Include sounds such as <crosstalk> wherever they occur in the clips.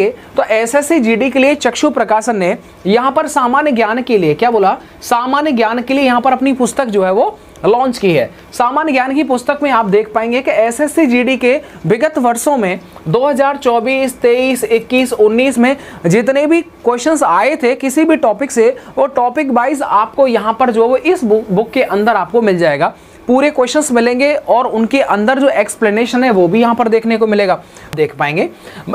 तो SSC GD के लिए चक्षु प्रकाशन ने यहां पर सामान्य ज्ञान के लिए क्या बोला सामान्य ज्ञान के लिए यहां पर अपनी पुस्तक जो है वो लॉन्च की है सामान्य ज्ञान की पुस्तक में आप देख पाएंगे कि एसएससी जीडी के विगत वर्षों में 2024, 23, 21, 19 में जितने भी क्वेश्चंस आए थे किसी भी टॉपिक से वो टॉपिक वाइज आपको यहां पर जो वो इस बुक के अंदर आपको मिल जाएगा पूरे क्वेश्चंस मिलेंगे और उनके अंदर जो एक्सप्लेनेशन है वो भी यहाँ पर देखने को मिलेगा देख पाएंगे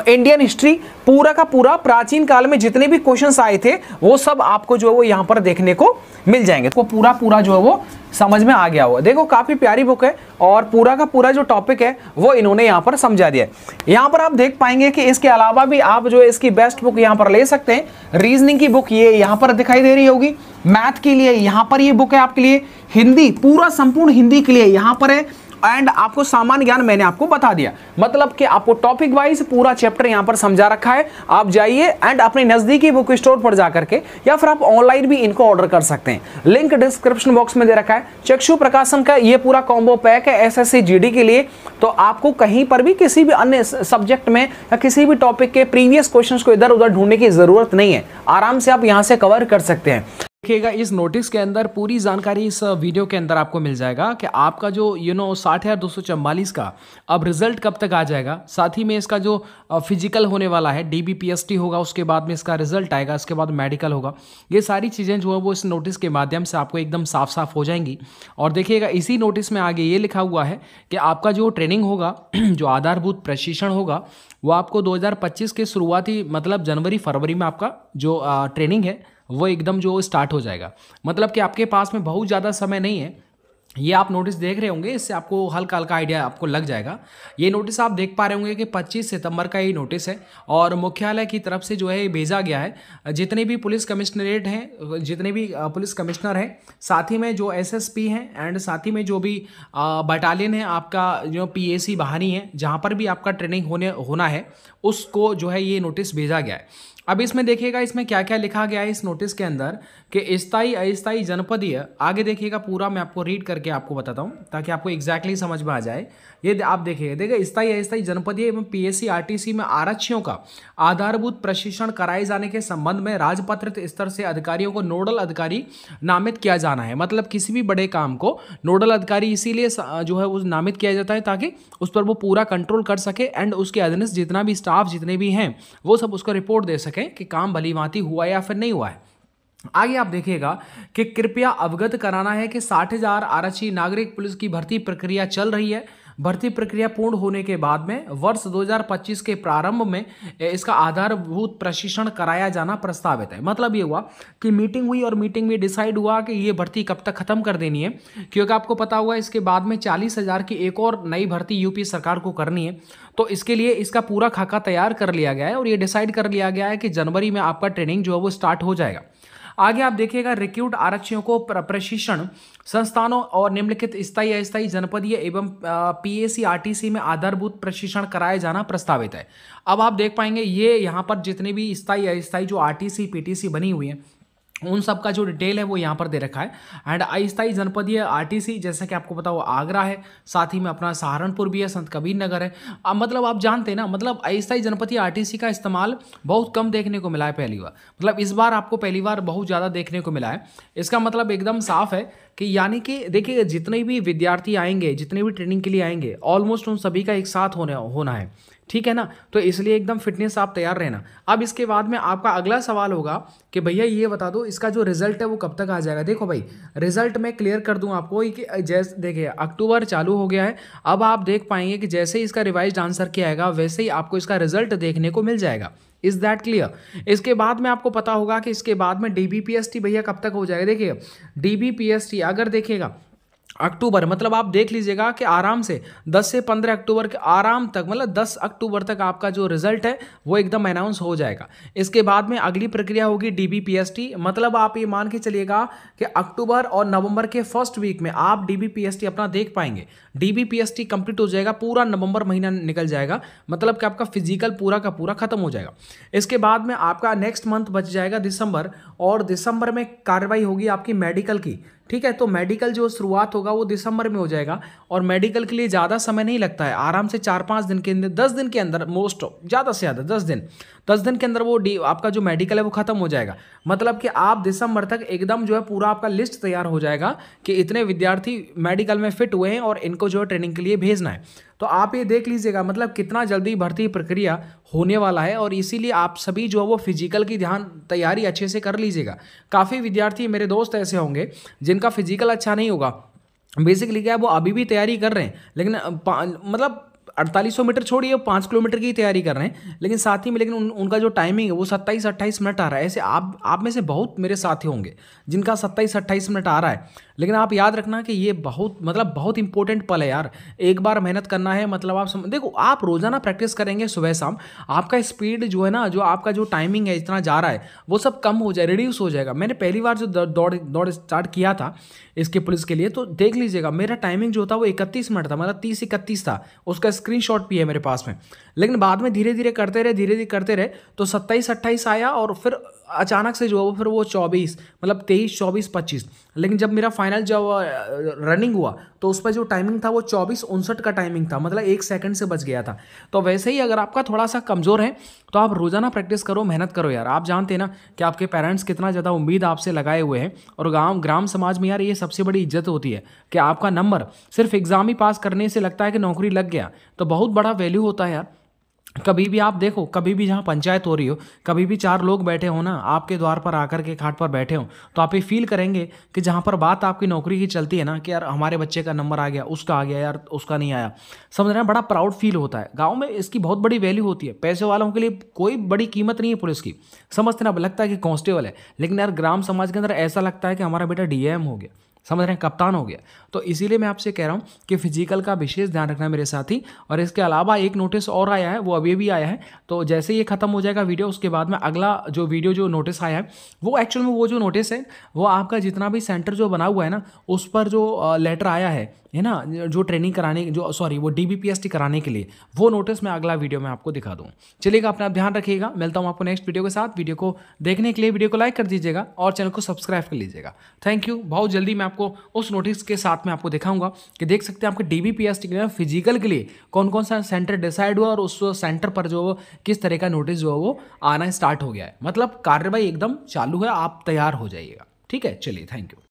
इंडियन हिस्ट्री पूरा का पूरा प्राचीन काल में जितने भी क्वेश्चंस आए थे वो सब आपको जो है वो यहाँ पर देखने को मिल जाएंगे तो पूरा पूरा जो है वो समझ में आ गया होगा देखो काफ़ी प्यारी बुक है और पूरा का पूरा जो टॉपिक है वो इन्होंने यहाँ पर समझा दिया है यहाँ पर आप देख पाएंगे कि इसके अलावा भी आप जो इसकी बेस्ट बुक यहाँ पर ले सकते हैं रीजनिंग की बुक ये यहाँ पर दिखाई दे रही होगी मैथ के लिए यहाँ पर ये बुक है आपके लिए हिंदी पूरा संपूर्ण हिंदी के लिए यहाँ पर है एंड आपको सामान्य ज्ञान मैंने आपको बता दिया मतलब कि आपको टॉपिक वाइज पूरा चैप्टर यहाँ पर समझा रखा है आप जाइए एंड अपने नज़दीकी बुक स्टोर पर जा करके या फिर आप ऑनलाइन भी इनको ऑर्डर कर सकते हैं लिंक डिस्क्रिप्शन बॉक्स में दे रखा है चक्षु प्रकाशन का ये पूरा कॉम्बो पैक है एस एस के लिए तो आपको कहीं पर भी किसी भी अन्य सब्जेक्ट में या किसी भी टॉपिक के प्रीवियस क्वेश्चन को इधर उधर ढूंढने की ज़रूरत नहीं है आराम से आप यहाँ से कवर कर सकते हैं देखिएगा इस नोटिस के अंदर पूरी जानकारी इस वीडियो के अंदर आपको मिल जाएगा कि आपका जो यू नो साठ हज़ार दो सौ चौवालीस का अब रिजल्ट कब तक आ जाएगा साथ ही में इसका जो फिजिकल होने वाला है डी होगा उसके बाद में इसका रिजल्ट आएगा उसके बाद मेडिकल होगा ये सारी चीज़ें जो है वो इस नोटिस के माध्यम से आपको एकदम साफ साफ हो जाएंगी और देखिएगा इसी नोटिस में आगे ये लिखा हुआ है कि आपका जो ट्रेनिंग होगा <clears throat> जो आधारभूत प्रशिक्षण होगा वो आपको दो के शुरुआती मतलब जनवरी फरवरी में आपका जो ट्रेनिंग है वो एकदम जो स्टार्ट हो जाएगा मतलब कि आपके पास में बहुत ज़्यादा समय नहीं है ये आप नोटिस देख रहे होंगे इससे आपको हल्का हल्का आइडिया आपको लग जाएगा ये नोटिस आप देख पा रहे होंगे कि 25 सितंबर का ये नोटिस है और मुख्यालय की तरफ से जो है ये भेजा गया है जितने भी पुलिस कमिश्नरेट हैं जितने भी पुलिस कमिश्नर हैं साथ ही में जो एसएसपी हैं एंड साथ ही में जो भी बटालियन है आपका जो पी ए बहानी है जहाँ पर भी आपका ट्रेनिंग होने होना है उसको जो है ये नोटिस भेजा गया है अब इसमें देखिएगा इसमें क्या क्या लिखा गया है इस नोटिस के अंदर कि स्थाई अस्थाई जनपदीय आगे देखिएगा पूरा मैं आपको रीड करके आपको बताता हूँ ताकि आपको एग्जैक्टली exactly समझ में आ जाए ये आप देखिएगा देखिए स्थाई अस्थाई जनपदीय एवं पीएससी आरटीसी में आरक्षियों का आधारभूत प्रशिक्षण कराए जाने के संबंध में राजपत्रित स्तर से अधिकारियों को नोडल अधिकारी नामित किया जाना है मतलब किसी भी बड़े काम को नोडल अधिकारी इसीलिए जो है वो नामित किया जाता है ताकि उस पर वो पूरा कंट्रोल कर सके एंड उसके अधीनस्थ जितना भी स्टाफ जितने भी हैं वो सब उसको रिपोर्ट दे सके सकें कि काम भली हुआ या फिर नहीं हुआ है आगे आप देखिएगा कि कृपया अवगत कराना है कि साठ हजार आरक्षी नागरिक पुलिस की भर्ती प्रक्रिया चल रही है भर्ती प्रक्रिया पूर्ण होने के बाद में वर्ष 2025 के प्रारंभ में इसका आधारभूत प्रशिक्षण कराया जाना प्रस्तावित है मतलब ये हुआ कि मीटिंग हुई और मीटिंग में डिसाइड हुआ कि ये भर्ती कब तक खत्म कर देनी है क्योंकि आपको पता हुआ इसके बाद में चालीस हज़ार की एक और नई भर्ती यूपी सरकार को करनी है तो इसके लिए इसका पूरा खाका तैयार कर लिया गया है और ये डिसाइड कर लिया गया है कि जनवरी में आपका ट्रेनिंग जो है वो स्टार्ट हो जाएगा आगे आप देखिएगा रिक्यूट आरक्षियों को प्रशिक्षण संस्थानों और निम्नलिखित स्थायी अस्थायी जनपदीय एवं पीएसी आरटीसी में आधारभूत प्रशिक्षण कराया जाना प्रस्तावित है अब आप देख पाएंगे ये यहाँ पर जितने भी स्थायी अस्थायी जो आरटीसी पीटीसी बनी हुई है उन सब का जो डिटेल है वो यहाँ पर दे रखा है एंड अस्थाई जनपदीय आरटीसी जैसा कि आपको पता वो आगरा है साथ ही में अपना सहारनपुर भी है संत कबीर नगर है अब मतलब आप जानते हैं ना मतलब अस्थाई जनपदीय आरटीसी का इस्तेमाल बहुत कम देखने को मिला है पहली बार मतलब इस बार आपको पहली बार बहुत ज़्यादा देखने को मिला है इसका मतलब एकदम साफ है कि यानी कि देखिए जितने भी विद्यार्थी आएंगे जितने भी ट्रेनिंग के लिए आएंगे ऑलमोस्ट उन सभी का एक साथ होने होना है ठीक है ना तो इसलिए एकदम फिटनेस आप तैयार रहना अब इसके बाद में आपका अगला सवाल होगा कि भैया ये बता दो इसका जो रिजल्ट है वो कब तक आ जाएगा देखो भाई रिजल्ट मैं क्लियर कर दूँ आपको कि जैसे देखिए अक्टूबर चालू हो गया है अब आप देख पाएंगे कि जैसे ही इसका रिवाइज आंसर किया आएगा वैसे ही आपको इसका रिजल्ट देखने को मिल जाएगा इज दैट क्लियर इसके बाद में आपको पता होगा कि इसके बाद में डी भैया कब तक हो जाएगा देखिए डी अगर देखिएगा अक्टूबर मतलब आप देख लीजिएगा कि आराम से 10 से 15 अक्टूबर के आराम तक मतलब 10 अक्टूबर तक आपका जो रिजल्ट है वो एकदम अनाउंस हो जाएगा इसके बाद में अगली प्रक्रिया होगी डी मतलब आप ये मान के चलिएगा कि अक्टूबर और नवंबर के फर्स्ट वीक में आप डी अपना देख पाएंगे डी कंप्लीट हो जाएगा पूरा नवंबर महीना निकल जाएगा मतलब कि आपका फिजिकल पूरा का पूरा खत्म हो जाएगा इसके बाद में आपका नेक्स्ट मंथ बच जाएगा दिसंबर और दिसंबर में कार्रवाई होगी आपकी मेडिकल की ठीक है तो मेडिकल जो शुरुआत होगा वो दिसंबर में हो जाएगा और मेडिकल के लिए ज़्यादा समय नहीं लगता है आराम से चार पाँच दिन के अंदर दस दिन के अंदर मोस्ट ज़्यादा से ज़्यादा दस दिन दस दिन के अंदर वो डी आपका जो मेडिकल है वो ख़त्म हो जाएगा मतलब कि आप दिसंबर तक एकदम जो है पूरा आपका लिस्ट तैयार हो जाएगा कि इतने विद्यार्थी मेडिकल में फिट हुए हैं और इनको जो है ट्रेनिंग के लिए भेजना है तो आप ये देख लीजिएगा मतलब कितना जल्दी भर्ती प्रक्रिया होने वाला है और इसीलिए आप सभी जो है वो फिजिकल की ध्यान तैयारी अच्छे से कर लीजिएगा काफ़ी विद्यार्थी मेरे दोस्त ऐसे होंगे जिनका फिजिकल अच्छा नहीं होगा बेसिकली क्या है वो अभी भी तैयारी कर रहे हैं लेकिन मतलब अड़तालीस सौ मीटर छोड़िए पाँच किलोमीटर की तैयारी कर रहे हैं लेकिन साथ ही में लेकिन उन, उनका जो टाइमिंग है वो सत्ताईस अट्ठाईस मिनट आ रहा है ऐसे आप आप में से बहुत मेरे साथी होंगे जिनका सत्ताईस अट्ठाईस मिनट आ रहा है लेकिन आप याद रखना कि ये बहुत मतलब बहुत इंपॉर्टेंट पल है यार एक बार मेहनत करना है मतलब आप सम... देखो आप रोज़ाना प्रैक्टिस करेंगे सुबह शाम आपका स्पीड जो है ना जो आपका जो टाइमिंग है इतना जा रहा है वो सब कम हो जाए रिड्यूस हो जाएगा मैंने पहली बार जो दौड़ दौड़ स्टार्ट किया था इसके पुलिस के लिए तो देख लीजिएगा मेरा टाइमिंग जो था वो इकतीस मिनट था मतलब तीस इकतीस था उसका स्क्रीन भी है मेरे पास में लेकिन बाद में धीरे धीरे करते रहे धीरे धीरे करते रहे तो सत्ताईस अट्ठाईस आया और फिर अचानक से जो है फिर वो चौबीस मतलब तेईस चौबीस पच्चीस लेकिन जब मेरा फाइनल जब रनिंग हुआ तो उस पर जो टाइमिंग था वो चौबीस उनसठ का टाइमिंग था मतलब एक सेकंड से बच गया था तो वैसे ही अगर आपका थोड़ा सा कमज़ोर है तो आप रोज़ाना प्रैक्टिस करो मेहनत करो यार आप जानते हैं ना कि आपके पेरेंट्स कितना ज़्यादा उम्मीद आपसे लगाए हुए हैं और गाँव ग्राम समाज में यार ये सबसे बड़ी इज्जत होती है कि आपका नंबर सिर्फ एग्ज़ाम ही पास करने से लगता है कि नौकरी लग गया तो बहुत बड़ा वैल्यू होता है यार कभी भी आप देखो कभी भी जहाँ पंचायत हो रही हो कभी भी चार लोग बैठे हो ना आपके द्वार पर आकर के घाट पर बैठे हो तो आप ये फील करेंगे कि जहाँ पर बात आपकी नौकरी की चलती है ना कि यार हमारे बच्चे का नंबर आ गया उसका आ गया यार उसका नहीं आया समझ रहे हैं बड़ा प्राउड फील होता है गाँव में इसकी बहुत बड़ी वैल्यू होती है पैसे वालों के लिए कोई बड़ी कीमत नहीं है पुलिस की समझते ना लगता है कि कॉन्स्टेबल है लेकिन यार ग्राम समाज के अंदर ऐसा लगता है कि हमारा बेटा डी हो गया समझ रहे हैं कप्तान हो गया तो इसीलिए मैं आपसे कह रहा हूँ कि फिजिकल का विशेष ध्यान रखना मेरे साथी और इसके अलावा एक नोटिस और आया है वो अभी भी आया है तो जैसे ये खत्म हो जाएगा वीडियो उसके बाद में अगला जो वीडियो जो नोटिस आया है वो एक्चुअल में वो जो नोटिस है वो आपका जितना भी सेंटर जो बना हुआ है ना उस पर जो लेटर आया है है ना जो ट्रेनिंग कराने जो सॉरी वो डी कराने के लिए वो नोटिस मैं अगला वीडियो में आपको दिखा दूँ चलिएगा अपना ध्यान रखिएगा मिलता हूँ आपको नेक्स्ट वीडियो के साथ वीडियो को देखने के लिए वीडियो को लाइक कर दीजिएगा और चैनल को सब्सक्राइब कर लीजिएगा थैंक यू बहुत जल्दी मैं आपको उस नोटिस के साथ में आपको दिखाऊंगा कि देख सकते हैं आपके डी बी फिजिकल के लिए कौन कौन सा सेंटर डिसाइड हुआ और उस सेंटर पर जो किस तरह का नोटिस जो है वो आना स्टार्ट हो गया है मतलब कार्रवाई एकदम चालू है आप तैयार हो जाइएगा ठीक है चलिए थैंक यू